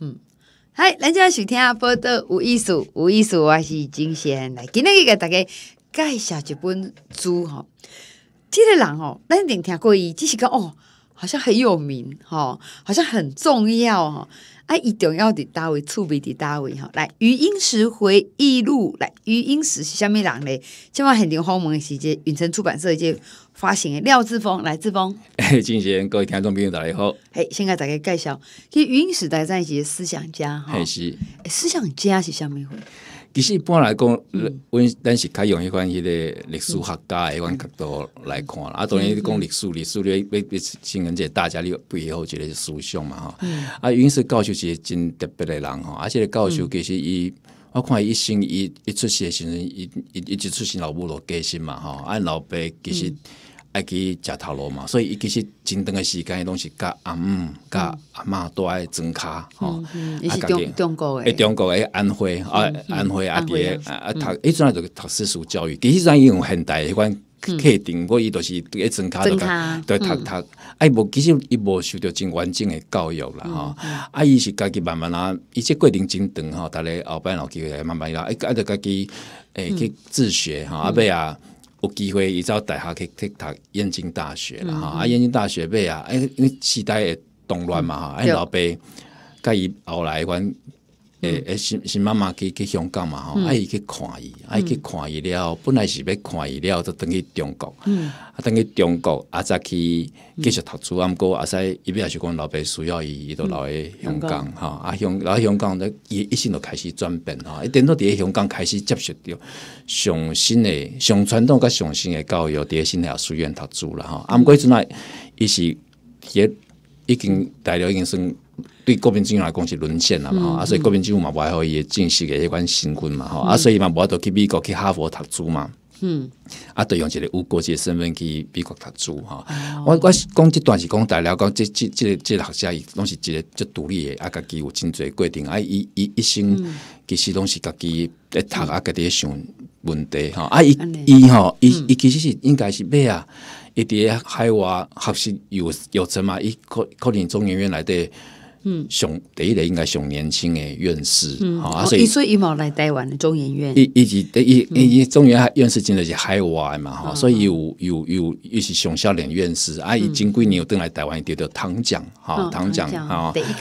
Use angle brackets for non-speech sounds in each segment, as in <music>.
嗯，嗨，即家喜听啊，报道有意思，有意思，我是金贤来，今天去给大家介绍一本书吼，即个人吼，咱一定听过，伊只是讲哦，好像很有名吼，好像很重要吼。啊，一定要的单位，著名的单位哈。来，《语音时回忆录》来，《语音时是虾米人咧？今仔很场访问的时间，云城出版社已经发行的廖志峰，来志峰。<laughs> 嘿，进贤，各位听众朋友，大家好。嘿，先给大家介绍，其实语音史》在战一些思想家哈。嘿，是。思想家是虾米货？其实一般来讲，阮咱是较用迄款迄个历史学家迄款角度来看啦。啊，当然讲历史，历史要毕竟一家大家咧不以后一个思想嘛吼，啊，云石教授是真特别的人啊，而且教授其实伊，我看伊一生伊一出时阵，伊伊伊一出生老母老个身嘛吼。啊，老爸其实。爱去食头路嘛，所以伊其实真长的时间，伊拢是甲阿姆、甲阿嬷都爱装卡吼。伊是中国诶，中国诶，安徽啊，安徽阿弟啊，读，也着就读私塾教育，其实上用现代迄款课程，我伊都是伫在装卡在读读。哎，无其实伊无受着真完整诶教育啦吼。啊，伊是家己慢慢啊，伊即过程真长吼，逐个后摆后起会慢慢啦，哎，家己诶去自学吼，啊，尾啊。有机会，伊走好带去去读燕京大学啦，哈！啊，燕京大学辈啊，哎，因为时代会动乱嘛，哈，哎，老爸甲伊后来阮诶诶，新新妈妈去去香港嘛？吼，啊伊去看伊，啊伊去看伊了。本来是要看伊了，就等于中国，啊等于中国，啊，再去继续读书。毋过啊使伊不也是讲老爸需要伊，伊都留咧香港吼，啊香咧香港，伊一线就开始转变吼，一点都伫咧香港开始接受着上新诶、上传统甲上新诶教育，伫咧新诶书院读书啦啊毋过迄阵来，伊是也已经大了，已经算。对国民政府来讲是沦陷了嘛，啊，所以国民政府嘛，无爱互伊正式诶迄款新军嘛，哈，啊，所以嘛，无法度去美国去哈佛读书嘛，嗯，啊，著用一个无国籍身份去美国读书吼。我我是讲即段是讲大了，讲即个即个学生，拢是一个即独立的，啊，家己有真侪过定，啊，伊伊一生其实拢是家己咧读啊，家己咧想问题吼。啊，伊伊吼伊、伊其实是应该是咩啊，一咧海外学习有有成嘛，伊可可能中研院内底。嗯，上第一个应该上年轻的院士，嗯，啊，所以所以伊毛来台湾的中研院，伊伊是以一，伊中研院院士真的是海外嘛，哈，所以有有有一些上少脸院士，啊，伊前几年有登来台湾得到丢唐奖，哈，唐奖啊，得一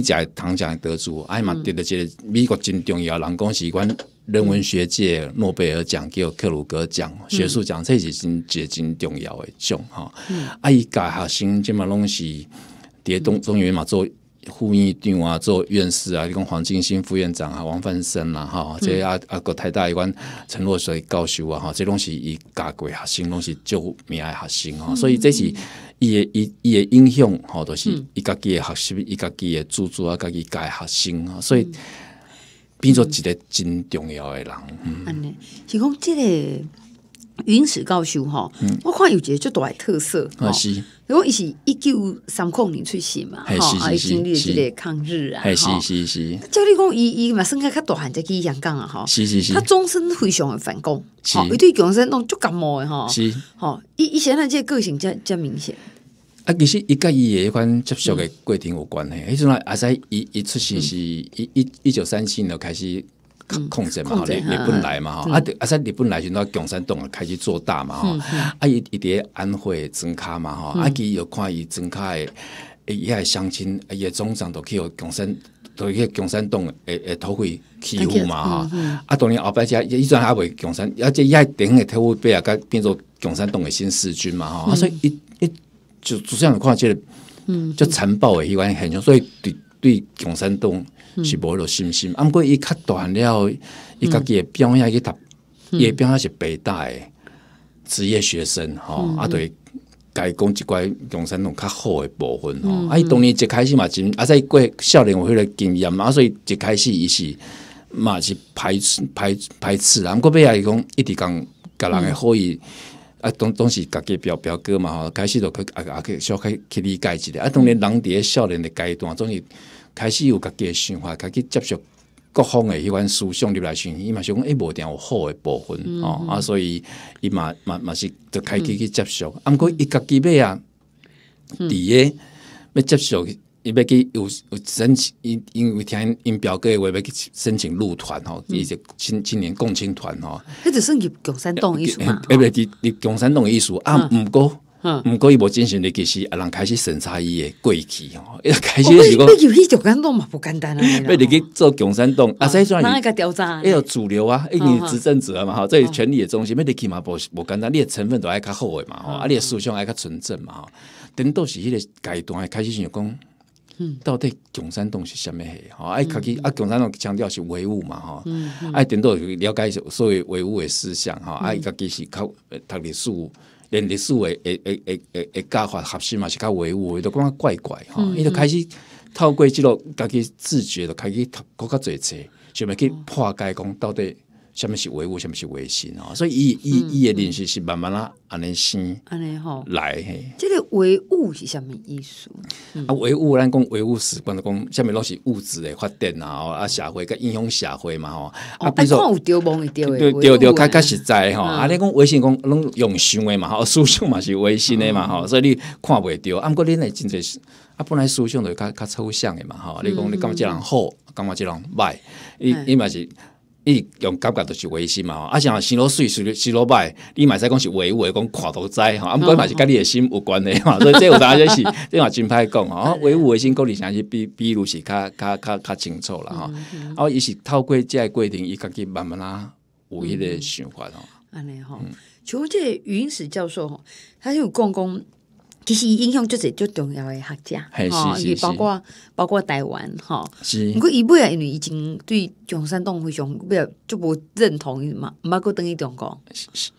届唐奖得主，啊，嘛，得这个美国真重要，人工习惯人文学界诺贝尔奖，叫克鲁格奖，学术奖，这是真接真重要的奖，哈，啊，伊届学生即嘛拢是，迭中中研嘛做。副院长啊，做院士啊，跟黄金新副院长啊、王范生啦，哈，这些啊啊国台大一关陈若水教授啊，哈，这东西伊教过学生，拢是就面向学生啊，所以这是伊的伊伊的影响，吼，都是伊家己的学习，伊家己的著作啊，家己改学生啊，所以变做一个真重要的人。嗯，是讲这个。云史教授吼，我看有几足大的特色是，如果伊是一九三五年出世嘛，吼，还经历即个抗日啊，是是是，照你讲伊伊嘛生得较大汉才去香港啊，吼，是是是，他终身非常反吼，伊对共产弄就感冒诶，是，吼，伊伊现在即个性真真明显。啊，其实伊甲伊迄款接受诶过程有关系。迄阵啊，阿仔伊伊出世是一一一九三七年开始。控制嘛好日日本来嘛吼啊啊说日本来就到共产党开始做大嘛吼啊伊伊伫咧安徽诶庄卡嘛吼啊伊伊看伊庄卡诶伊遐诶乡亲伊诶总长都去互共产都去共产党诶诶土匪欺负嘛吼啊当然后摆则伊伊阵还未共产而且伊爱顶诶特务贝尔甲变做共产党诶新四军嘛吼啊所以伊伊就就算有看即个嗯就残暴诶迄款现象所以对对共产党是无落信心，啊，毋过伊较大了，伊家己诶表演去读，伊诶表演是北大诶职业学生哈，阿对，家讲一寡中山路较好诶部分吼，啊，伊当年一开始嘛，真啊，在过少年有迄个经验，啊所以一开始伊是嘛是排斥排排斥啊，毋过尾下伊讲一直讲甲人诶好意，啊，当当时家己表表哥嘛吼，开始就去啊啊去小开去理解一下，啊，当然人伫咧少年诶阶段，总是。开始有家己诶想法，开始接受各方诶迄款思想入来熏，伊嘛想一无定有好诶部分哦啊，所以伊嘛嘛嘛是着开始去接受。啊毋过伊家己尾啊，伫诶要接受，伊要去有有申请，因因为听因表哥诶话要去申请入团吼，伊就青青年共青团吼，迄就算入共产党艺术嘛，啊，你共产党艺术啊毋过。嗯，唔可以无进行历史，啊，人开始审查伊诶过去吼，一 <laughs> 开始是讲。不要去做共产嘛，不简单啊！要去做共产党，啊，所以讲伊啊，哪个调查？要主流啊！因为执政者嘛，吼，这是权力的中心。要入去嘛，无无简单，你的成分都爱较好诶嘛，吼，啊，你的思想爱较纯正嘛，吼，顶到是迄个阶段开始想讲，嗯，到底共产党是虾米嘿？吼，啊，家己啊，共产党强调是唯物嘛，吼，嗯，啊，顶多了解所谓唯物的思想，吼，啊，家己是靠读历史。连历史诶诶诶诶诶教法合适嘛？是较维护，都讲怪怪吼。伊就开始透过即啰家己自觉的开始，搁较侪册，想要去破解讲到底。啥物是唯物，啥物是唯心哦，所以伊伊伊诶认识是慢慢啦安尼生安尼吼来。这个唯物是啥物意思？啊，唯物咱讲唯物史观，讲下面拢是物质的发展啊，啊社会个影响社会嘛吼。啊，比如说有丢忘会丢诶，对对对，较较实在吼。啊，你讲唯心讲拢用想诶嘛吼，思想嘛是唯心诶嘛吼，所以你看袂着，啊，毋过恁诶真侪，啊本来思想就较较抽象诶嘛吼。你讲你感觉即人好，感觉即人歹，伊伊嘛是。你用感觉就是唯心嘛，啊像生脑水、洗脑拜，你买使讲是唯物，讲看都知，吼，啊过嘛是甲你的心有关的嘛，所以这有答案就是，<laughs> 这嘛真歹讲哦，唯物唯心，讲你想是比，比如是较较较较清楚了吼，啊，伊是透过这过程，伊家己慢慢啊有一个想法吼。安尼吼，求这云史教授吼，他有讲讲。其实伊影响就是足重要的学是是是，包括包括台湾，吼，是。不过伊尾也因为已经对中山洞非常不也就无认同嘛，毋捌古等于中国。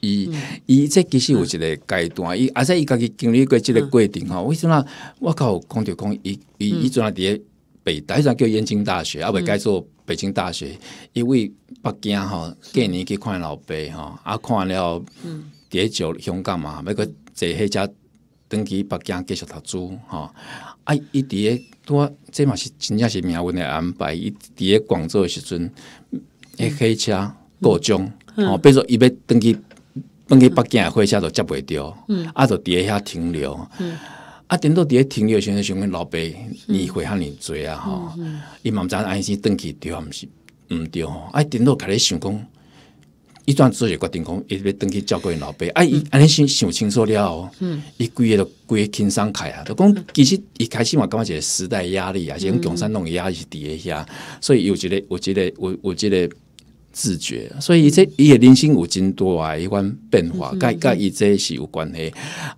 伊伊这其实有一个阶段，伊而且伊家己经历过即个过程吼，为什么？我靠，讲着讲伊伊伊仔伫咧北，底阵叫燕京大学，阿未改做北京大学，因为北京吼过年去看老爸吼，啊看了，嗯，咧石香港嘛，要个坐迄家。登记北京继续读书吼啊伊伫诶啊，这嘛是真正是命运的安排伊伫诶广州的时阵迄火车故障，吼比如说伊要登记登记北京的火车都接袂着嗯啊就伫诶遐停留嗯啊顶多伫诶停留的时阵想阮老爸年会遐尼济啊吼伊嘛毋知安尼先登记着抑毋是毋着吼啊伊顶多甲想讲伊转做一决定讲，伊要登去照顾因老爸。啊，伊安尼想想清楚了后，伊规个都规个轻松开啊。就讲其实伊开始嘛，感觉一个时代压力啊，是讲共产党压力是伫诶遐，所以伊有一个有一个有有一个自觉。所以伊这伊诶人生有真大啊，迄款变化，甲甲伊这是有关系。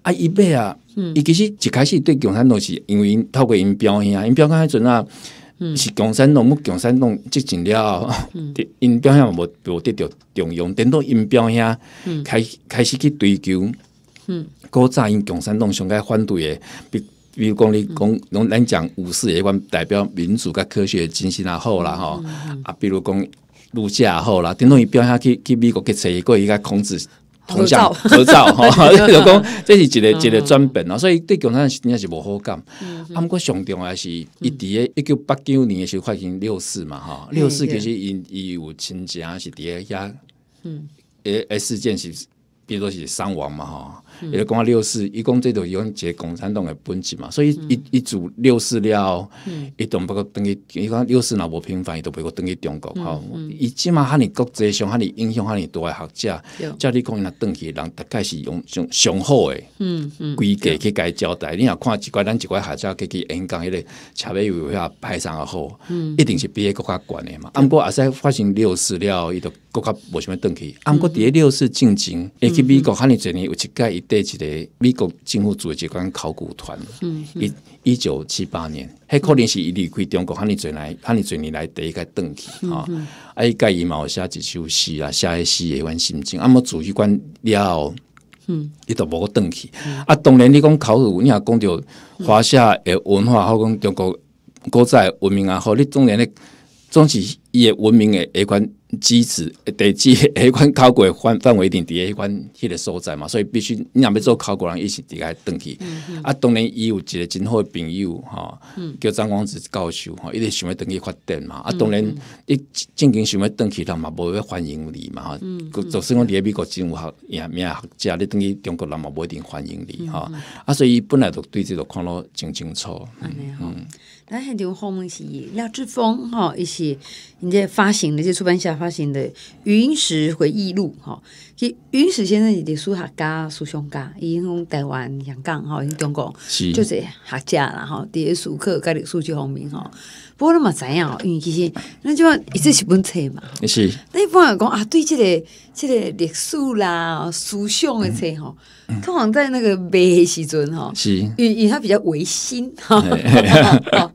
啊，伊尾啊，伊其实一开始对共产党是因为因透过因表兄，因表兄迄阵啊。是共产党，共产党执政了，<laughs> 因表也无无得着重用。等到因表兄开开始去追求，古早因共产党上该反对的，比比如讲你讲，拢咱讲五四也讲代表民主甲科学精神啊好啦吼，啊，比如讲儒家也好啦，等到因表兄去去美国去找伊个伊甲孔子。合照，合照，<laughs> 哈，就 <laughs> 讲这是一个一个专本啊，所以对共产党真正是无好感。啊，毋过上重要是伊伫咧一九八九年时候，发钱六四嘛，吼，六四其实伊伊有亲节是伫咧遐，嗯，诶，诶事件是，比如说是伤亡嘛，吼。伊咧讲啊六四伊讲这都是阮一个共产党的本质嘛所以伊伊主六四了伊都毋捌佫转去伊讲六四若无平凡伊都袂佫转去中国吼伊即满赫尔国际上赫尔影响赫尔大的学者则你讲伊若转去人大概是用上上好的规格去甲伊交代你若看一寡咱一寡学者计去演讲迄个车尾有遐否上较好一定是比迄国较悬的嘛啊毋过啊使发生六四了伊都佫较无想要转去啊毋过伫咧六四进前伊去美国遐尔济年有一届伊对一个美国政府组织机关考古团，一一九七八年，迄可能是伊离开中国，哈尼前来，哈尼前年来第一个登去吼，啊，伊甲伊嘛有写一首诗啊，写个诗也款心情，啊么主席官了。嗯，伊都无个登去，啊当然你讲考古，你也讲到华夏诶文化，好讲中国古诶文明也好你总然咧总是。伊诶文明诶，迄款机制，地基迄款考古的范范围定伫迄款迄个所在嘛，所以必须你若要做考古人，伊是伫遐等去啊，当然伊有一个真好朋友，吼，叫张光子教授，吼，一直想要等去发展嘛。啊，当然你正经想要等去，人嘛，无要欢迎你嘛。嗯，就算讲伫美国真有学，也名学者，你等去中国人嘛，无一定欢迎你吼。啊，所以伊本来就对这个看落真清楚。嗯，咱现条访问是廖志峰，吼，也是。人家发行的，些出版社发行的《云石回忆录》哈，这云石先生的书，学家书乡家，伊前讲台湾、香港、哈、中国，就是学家啦哈，第一书课该类书籍方面哈。不过，我们嘛知样因为其实那就说，这是是本册嘛。是。那一般人讲啊，对这个、这个历史啦、书乡的册哈，通常在那个卖的时阵哈，是，因因它比较违心哈。<laughs>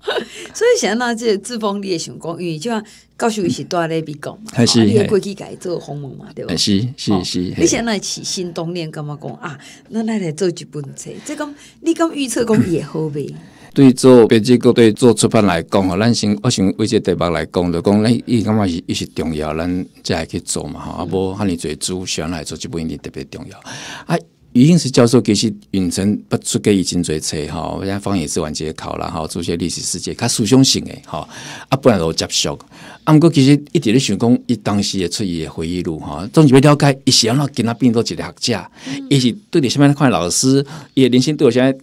<laughs> 所以想到那这自封的员工，因为就像告诉我是多来比讲嘛，啊，过去改做鸿蒙嘛，对吧？是是是。你想在起心动念干嘛讲啊？那那来做几本册？这个你刚预测讲也好呗。<coughs> 对做编辑部对做出版来讲啊，咱先我想为这题目来讲，就讲你一感觉是一是重要，咱再去做嘛哈。啊无遐你做主选来做这本一定特别重要。啊。已经是教授，其实远程不出个已经最册哈。我家方言是完结考了哈，做些历史事件，他属中性的哈，啊不然都接触。啊，毋过其实一直咧想讲，伊当时诶出伊诶回忆录哈，总是要了解伊是安怎跟仔变做一个学者，伊是对你下面看老师，伊人生对我现在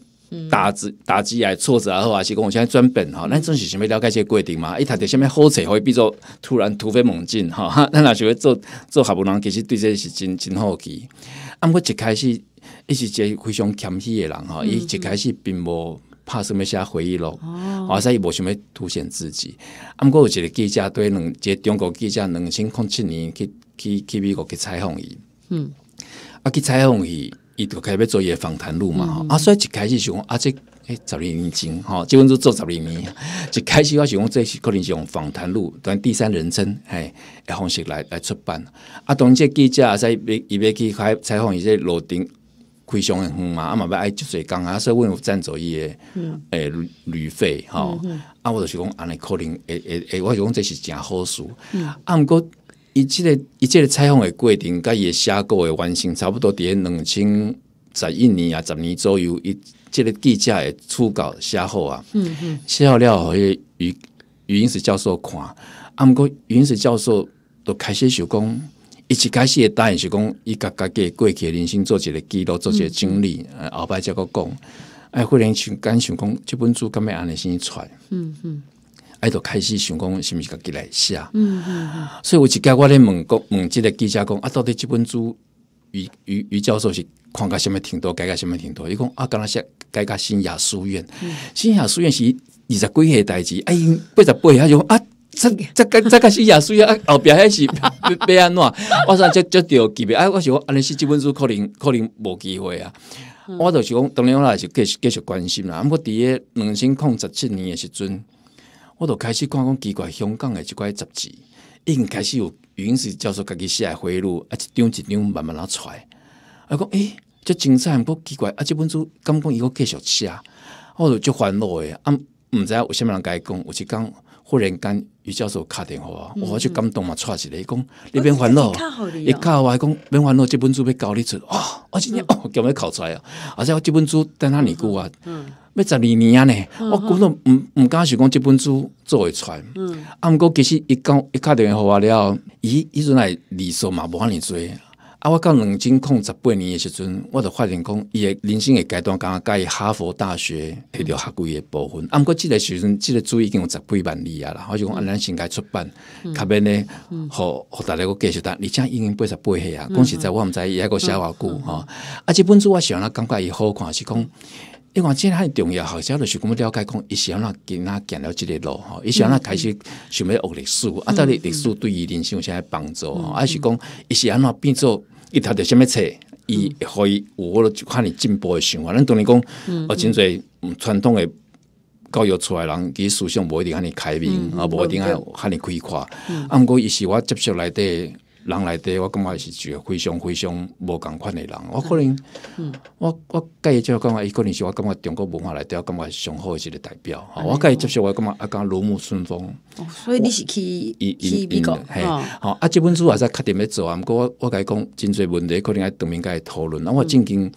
打击打击啊挫折啊，或啊是讲我现在专本哈，咱总是想要了解个过程嘛。伊他伫下面好头会变做突然突飞猛进哈，<laughs> 咱若想会做做学问人，其实对这是真真好奇。啊，我一开始。伊是一个非常谦虚的人哈，伊一开始并无拍什要写回忆录，啊，所以无想要凸显自己。啊，毋过有一个记者对两，个中国记者两千零七年去去去美国去采访伊，嗯，啊去采访伊，伊就开始做伊的访谈录嘛，啊，所以一开始想，啊这哎二年前，吼、哈，结婚都做十二年，<laughs> 一开始我想这是可能是用访谈录，等第三人称，的方式来来出版。啊，同这记者在伊要去采访伊这罗顶。开常很远嘛，啊嘛要爱就工啊，所说阮有赞助伊的诶旅费，吼，啊，我就是讲安尼可能会会会，我讲这是诚好事。啊，毋过伊即个伊即个采访诶过程，甲伊写稿诶完成，差不多伫咧两千十一年啊，十年左右，伊即个记者诶初稿写好啊。写好了迄个语语音室教授看，啊，毋过语音室教授都开始想讲。一开始，的答案是讲伊甲家己过去，的人生做一个记录，做一个经历，后摆才阁讲。哎，忽然间想讲，这本书干咩安尼先出？嗯嗯，爱著开始想讲，是毋是家己来写？嗯嗯嗯。所以有一加我咧问过，问这个记者讲啊，到底这本书于于于教授是看架什么程度，改改什么程度？伊讲啊，敢若写改改新雅书院，新雅书院是二十几岁代志，哎，八十八岁啊，就啊。这、这、个、这、个是也需啊，后边还是不安怎？我说这、这要机会，哎，我想安尼是这本书，可能、可能无机会啊。我就是讲，当然我也是继续、继续关心啦。我伫个两千零十七年诶时阵，我就开始看讲奇怪香港诶即块杂志，已经开始有原始教授家己写回路，啊，一张一张慢慢拉出。啊，讲诶，这彩毋过奇怪，啊，这本书刚刚伊个继续写，我就欢乐诶。啊，毋知啥物人甲伊讲，有就讲。忽然间，余教授打电话，我就感动嘛，抓起来，伊讲你免烦恼，伊 c 我讲，免烦恼，这本书要交你出，哦，真且哦，叫要考出来啊？而且我这本书等他尼久啊，要十二年呢，我根本毋唔敢想讲这本书做会出，啊毋过其实一讲一打电话了，伊伊阵来离手嘛，无安尼做。啊！我到两千工十八年诶时阵，我就发现讲伊诶人生诶阶段，刚刚伊哈佛大学迄着学过诶部分。啊，毋过即个时阵，即个书已经有十八万字啊啦。我就讲安先甲伊出版，下面呢，互互大家我继续读。而且已经八十八岁啊，讲实在我毋知伊抑个写偌久吼。啊，即本书我想人感觉伊好看，是讲因为真很重要，好像就是讲了解讲，伊是安怎跟仔行了即个路吼，伊是安怎开始想要学历史。啊，到底历史对伊人生有啥帮助？吼，还是讲伊是安怎变做。伊读着甚物册，伊互伊有迄就赫尔进步诶想法。咱当然讲，有真侪毋传统诶教育出来人，其实思想无一定赫尔开明，也无一定赫尔开阔。啊毋过伊是我接受内底。人内底，我感觉是一个非常非常无共款诶人。我可能，我我介伊个感觉伊可能是我感觉中国文化内底我感觉上好一个代表。吼、我介伊接受，我感觉啊讲如沐春风。所以你是去去美国？吼啊，即本书也则确定要做啊。毋过我我甲伊讲真侪问题，可能爱面甲伊讨论。啊，我正经。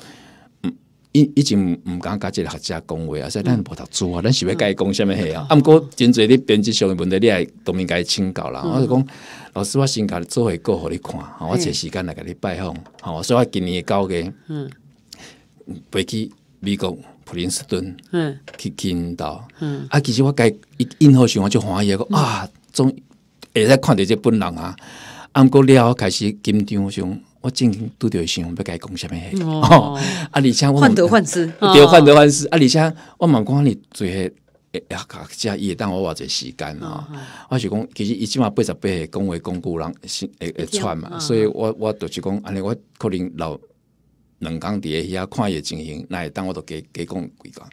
伊已经毋敢甲即个学者讲话，啊！咱无读书啊！咱是欲伊讲啥物嘿啊？啊！毋过真侪你编辑上的问题，你也都应该请教啦。我是讲，老师我先甲你做会过互你看，吼，我找时间来甲你拜访。吼，所以我今年交个，嗯，飞去美国普林斯顿，嗯，去见到，嗯，啊，其实我伊因好想我就喜疑个啊，总会使看着这本人啊，啊毋过了开始紧张上。我进拄着伊时，我甲伊讲啥物？<laughs> 哦，啊，而且我患得患失，对，患得患失。啊，而且我嘛讲你做迄会会较加伊会当我偌者时间啊。我想讲，其实伊即满八十八岁，讲话讲固人是会会喘嘛，所以我我就是讲，安尼我可能留两工伫诶遐看伊诶情形，那会当我都加加讲几工。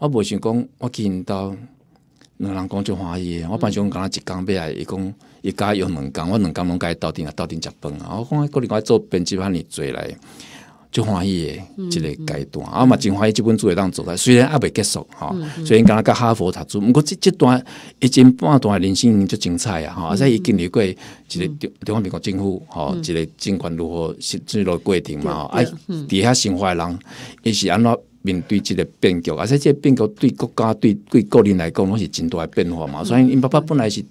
我无想讲，我见到。侬人讲就欢喜，我平常讲刚一工下来，伊讲伊家用两工，我两工拢伊斗阵啊，斗阵食饭啊。我讲个另外做编辑赫尔做来就欢喜诶，一个阶段啊嘛，真欢喜。即本做会当做来，虽然还未结束吼，虽然讲甲哈佛读书。毋过即即段已经半段人生最精彩啊！吼，而且伊经历过一个中湾美国政府，吼，一个尽管如何是制落过程嘛，啊，伫遐生活诶人伊是安怎？面对即个变局，而且即个变局对国家、对对个人来讲，拢是真大的变化嘛。所以，因爸爸本来是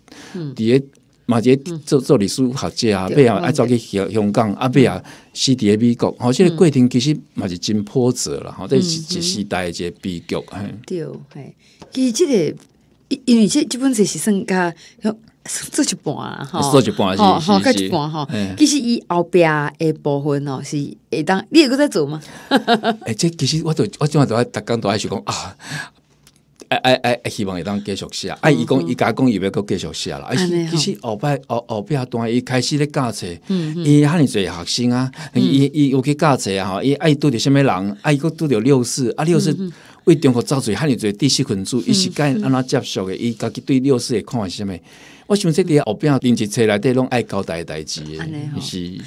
伫个，嘛，即做做历史学者啊，尾啊爱走去香香港，啊尾啊死伫 A 美国。吼，即个过程其实嘛是真进折啦。吼，即是一时代的比较。对，嘿，其实即个，因为即即本就是算做一半啦，哈，做一半是，做一半哈。其实伊后壁诶部分哦，是会当你会搁再做吗？哎，<laughs> 这其实我我正都爱，逐工爱说讲啊，哎哎哎，希望会当继续写。啊。伊讲伊讲伊要不继续写啦？其实其实后壁后后壁段伊开始咧教册，伊遐尔侪学生啊，伊伊有去教册啊，吼，伊爱拄着虾物人？伊搁拄着六四，啊，六四为中国造水汉语做第四群主，伊是该安怎接受的，伊家己对六四的看法是啥物？我想说你后壁顶一册里底拢爱交代代志安尼就是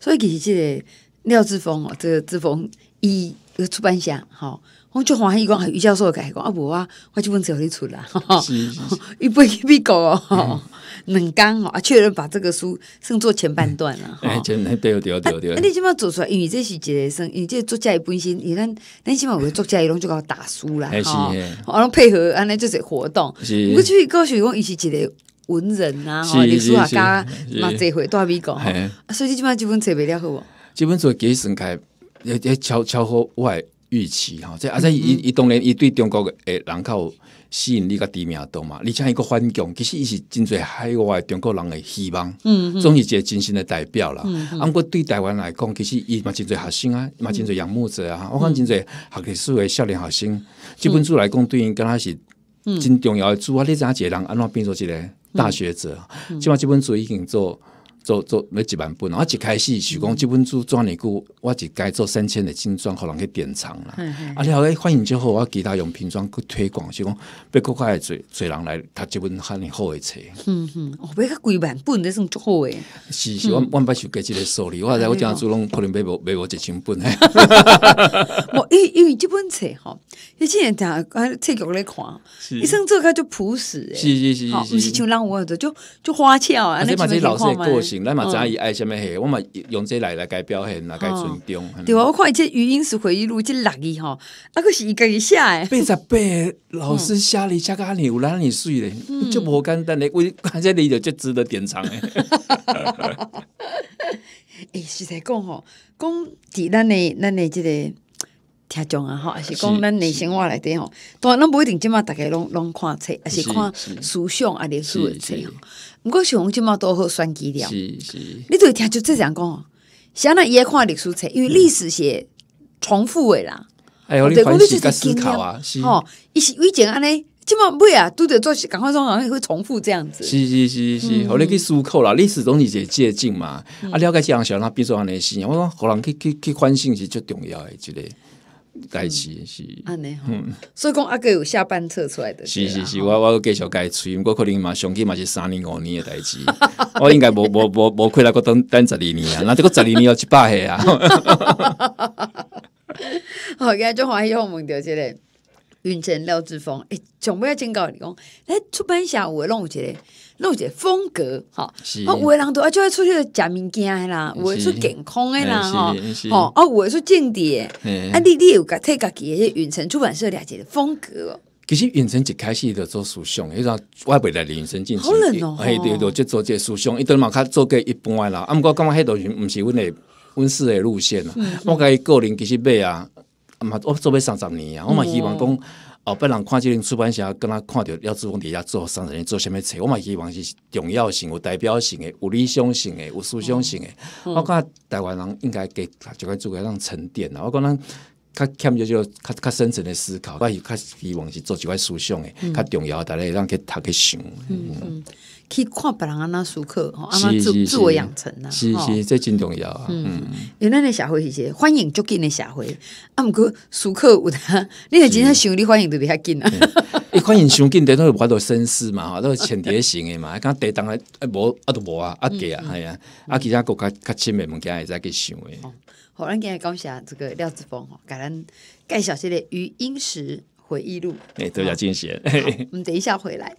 所以其实即个廖志峰哦这个志峰伊个出版社吼我就欢喜伊讲余教授也讲啊无啊我就问小丽出来吼是 <laughs> 伊要去美国哦吼 <laughs> 两工哦啊确认把这个书算做前半段了 <laughs> 吼对对对对你即摆做出来因为这是一个算因为这个作家的本身因为咱咱即望有个作家伊拢就甲我打书啦是啊，拢配合安尼做者活动是不过就是告诉伊讲伊是一个文人啊，吼，史学家，嘛，社会美国讲，所以你即摆基本做袂了好无？基本做几算开，也也超超乎我诶预期吼，即而且伊伊当然伊对中国个诶人口吸引力甲低名度嘛，而且伊个反共，其实伊是真侪海外中国人诶希望，嗯总是一个真心的代表啦。啊，毋过对台湾来讲，其实伊嘛真侪学生啊，嘛真侪仰慕者啊，我看真侪学史诶少年学生，基本书来讲，对因，敢若是真重要诶。主啊。你影一个人安怎变做一个？大学者，希望资本主义能做。做做要一万本，我一开始是讲即本书做尼久，我一该做三千的精装，互人去典藏啦。啊，然后咧欢迎之后，我其他用瓶装去推广，是讲要国较会做做人来读即本遐尼好的册。嗯嗯，哦，要个几万本，那算足好诶。是是，我我捌想过即个数字，我知我今主拢可能买无买无一千本。哈 <laughs> 哈因因为即本册吼，伊竟然讲啊，册局咧看，医生做开就朴实诶。是是是是，毋是像人我做就就花俏啊，那嘛是老师过。行咱嘛，知影伊爱啥物嘿，我嘛用这来来伊表现，来伊尊重。对啊，我看这语音是回忆录，这六圾吼，啊，个是伊家己写下八十八老师写你写个安尼，有拉你水咧？就无简单嘞，为而且你就就值得典藏 <laughs> 诶。哎，实在讲吼，讲伫咱的咱的即个听众啊吼，也是讲咱的生活内底吼，当然咱不一定即嘛，大家拢拢看册，也是看思想啊，历史的册。我过小即就都好算机了，是你做一听就这样讲。小伊也看历史册，因为历史是重复的啦。哎，呦，你反省加思考啊！是哦，伊是以前安尼，即物袂啊，都得做赶快做，好像会重复这样子。是是是是，吼你去思考啦，历史东西是借鉴嘛，啊，了解这样小人，比如说安尼，我说互人去去去反省是最重要的一个。代志是，安尼所以讲阿哥有下半册出来的，是是是，我我继续再吹，我可能嘛，上期嘛是三年五年的代志，<laughs> 我应该无无无无亏啦，我等等十二年啊，那这个十二年要去霸岁啊，<laughs> 好嘅，中华一号问到这里。云城廖志峰，哎，总不要警告你讲，哎，出版社我弄一个，弄个风格，哈，我为人都啊就爱出去假件镜啦，我出健康啦，哈，哦，我出间谍，啊，你你有噶太客气，个远程出版社了解的风格，其实云城一开始就做书商，伊说外边来云城进，好冷哦，哎对对，就做这书商，伊都嘛较做个一般啦，啊，毋过感觉迄都是毋是阮的温氏的路线啦，我伊个人其实买啊。啊嘛，我做尾三十年啊，我嘛希望讲，哦，别人看即阵出版社，跟他看到要志峰伫遐做三十年做虾米册，我嘛希望是重要性有代表性的、有理想性的、有思想性诶。我看台湾人应该给就该做一下让沉淀啦。我讲咱。较欠缺就较较深层的思考，我是较希望是做一块思想诶，较重要，大家让去读去想。嗯，去看别人安那安怎自自我养成呐，是是，这真重要啊。嗯，原来的社会是些欢迎就紧的社会，啊，毋过熟客，有哈，你若真正想你欢迎特比较紧啊。一看印象见底总有法度深思嘛吼都是浅蝶型的嘛 <laughs> 啊刚第一档啊啊无啊都无啊啊给啊系啊啊其他国较较亲的物件会使去想诶吼好咱今天讲一下这个廖志峰吼甲咱介绍谢个余音时回忆录诶得奖金鞋我们等一下回来